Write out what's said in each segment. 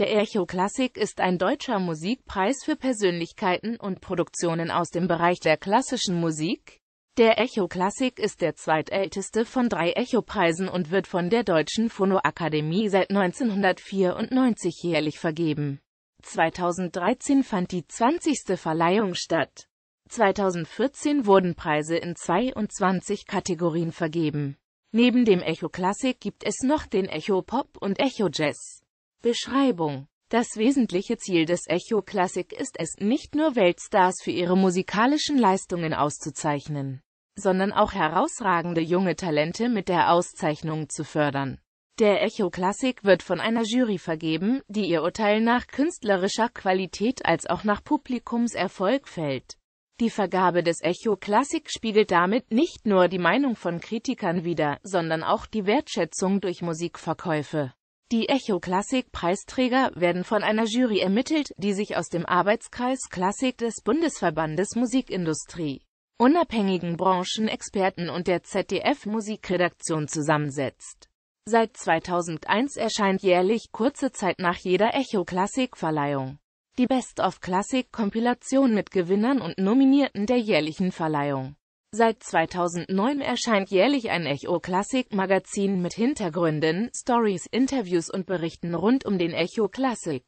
Der Echo Classic ist ein deutscher Musikpreis für Persönlichkeiten und Produktionen aus dem Bereich der klassischen Musik. Der Echo Classic ist der zweitälteste von drei Echo-Preisen und wird von der Deutschen Phonoakademie seit 1994 jährlich vergeben. 2013 fand die 20. Verleihung statt. 2014 wurden Preise in 22 Kategorien vergeben. Neben dem Echo Classic gibt es noch den Echo Pop und Echo Jazz. Beschreibung das wesentliche Ziel des Echo Classic ist es, nicht nur Weltstars für ihre musikalischen Leistungen auszuzeichnen, sondern auch herausragende junge Talente mit der Auszeichnung zu fördern. Der Echo Classic wird von einer Jury vergeben, die ihr Urteil nach künstlerischer Qualität als auch nach Publikumserfolg fällt. Die Vergabe des Echo Classic spiegelt damit nicht nur die Meinung von Kritikern wider, sondern auch die Wertschätzung durch Musikverkäufe. Die Echo Classic Preisträger werden von einer Jury ermittelt, die sich aus dem Arbeitskreis Klassik des Bundesverbandes Musikindustrie, unabhängigen Branchenexperten und der ZDF Musikredaktion zusammensetzt. Seit 2001 erscheint jährlich kurze Zeit nach jeder Echo Classic Verleihung die Best of Classic Kompilation mit Gewinnern und Nominierten der jährlichen Verleihung. Seit 2009 erscheint jährlich ein Echo Classic Magazin mit Hintergründen, Stories, Interviews und Berichten rund um den Echo Classic.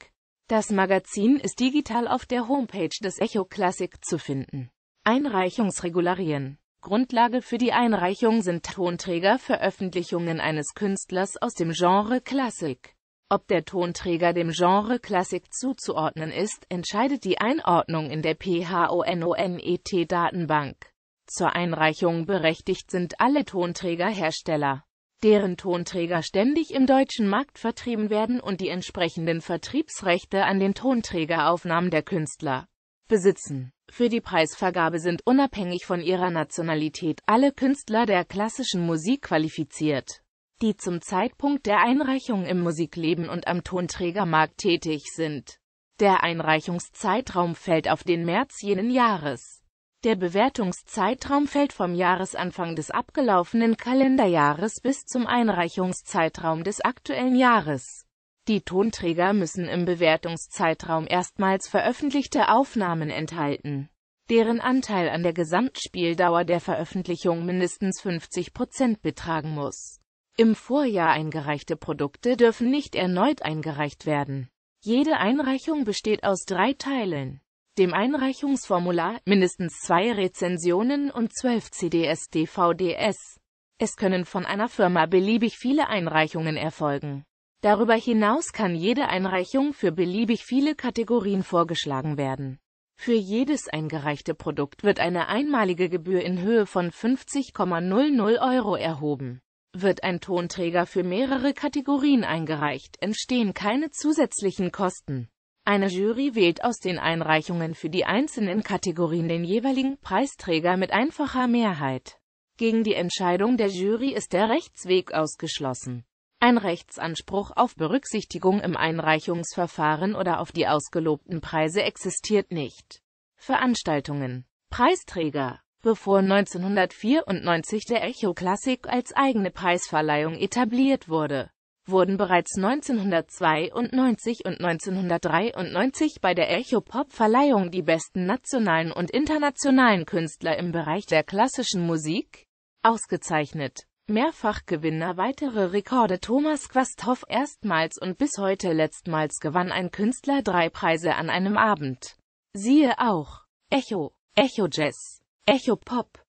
Das Magazin ist digital auf der Homepage des Echo Classic zu finden. Einreichungsregularien Grundlage für die Einreichung sind Tonträger-Veröffentlichungen eines Künstlers aus dem Genre Classic. Ob der Tonträger dem Genre Classic zuzuordnen ist, entscheidet die Einordnung in der PHONONET-Datenbank. Zur Einreichung berechtigt sind alle Tonträgerhersteller, deren Tonträger ständig im deutschen Markt vertrieben werden und die entsprechenden Vertriebsrechte an den Tonträgeraufnahmen der Künstler besitzen. Für die Preisvergabe sind unabhängig von ihrer Nationalität alle Künstler der klassischen Musik qualifiziert, die zum Zeitpunkt der Einreichung im Musikleben und am Tonträgermarkt tätig sind. Der Einreichungszeitraum fällt auf den März jenen Jahres. Der Bewertungszeitraum fällt vom Jahresanfang des abgelaufenen Kalenderjahres bis zum Einreichungszeitraum des aktuellen Jahres. Die Tonträger müssen im Bewertungszeitraum erstmals veröffentlichte Aufnahmen enthalten, deren Anteil an der Gesamtspieldauer der Veröffentlichung mindestens 50 Prozent betragen muss. Im Vorjahr eingereichte Produkte dürfen nicht erneut eingereicht werden. Jede Einreichung besteht aus drei Teilen dem Einreichungsformular mindestens zwei Rezensionen und zwölf CDS-DVDs. Es können von einer Firma beliebig viele Einreichungen erfolgen. Darüber hinaus kann jede Einreichung für beliebig viele Kategorien vorgeschlagen werden. Für jedes eingereichte Produkt wird eine einmalige Gebühr in Höhe von 50,00 Euro erhoben. Wird ein Tonträger für mehrere Kategorien eingereicht, entstehen keine zusätzlichen Kosten. Eine Jury wählt aus den Einreichungen für die einzelnen Kategorien den jeweiligen Preisträger mit einfacher Mehrheit. Gegen die Entscheidung der Jury ist der Rechtsweg ausgeschlossen. Ein Rechtsanspruch auf Berücksichtigung im Einreichungsverfahren oder auf die ausgelobten Preise existiert nicht. Veranstaltungen Preisträger Bevor 1994 der Echo Classic als eigene Preisverleihung etabliert wurde wurden bereits 1992 und 1993 bei der Echo-Pop-Verleihung die besten nationalen und internationalen Künstler im Bereich der klassischen Musik ausgezeichnet. Mehrfach Gewinner weitere Rekorde Thomas Quasthoff erstmals und bis heute letztmals gewann ein Künstler drei Preise an einem Abend. Siehe auch Echo, Echo Jazz, Echo Pop,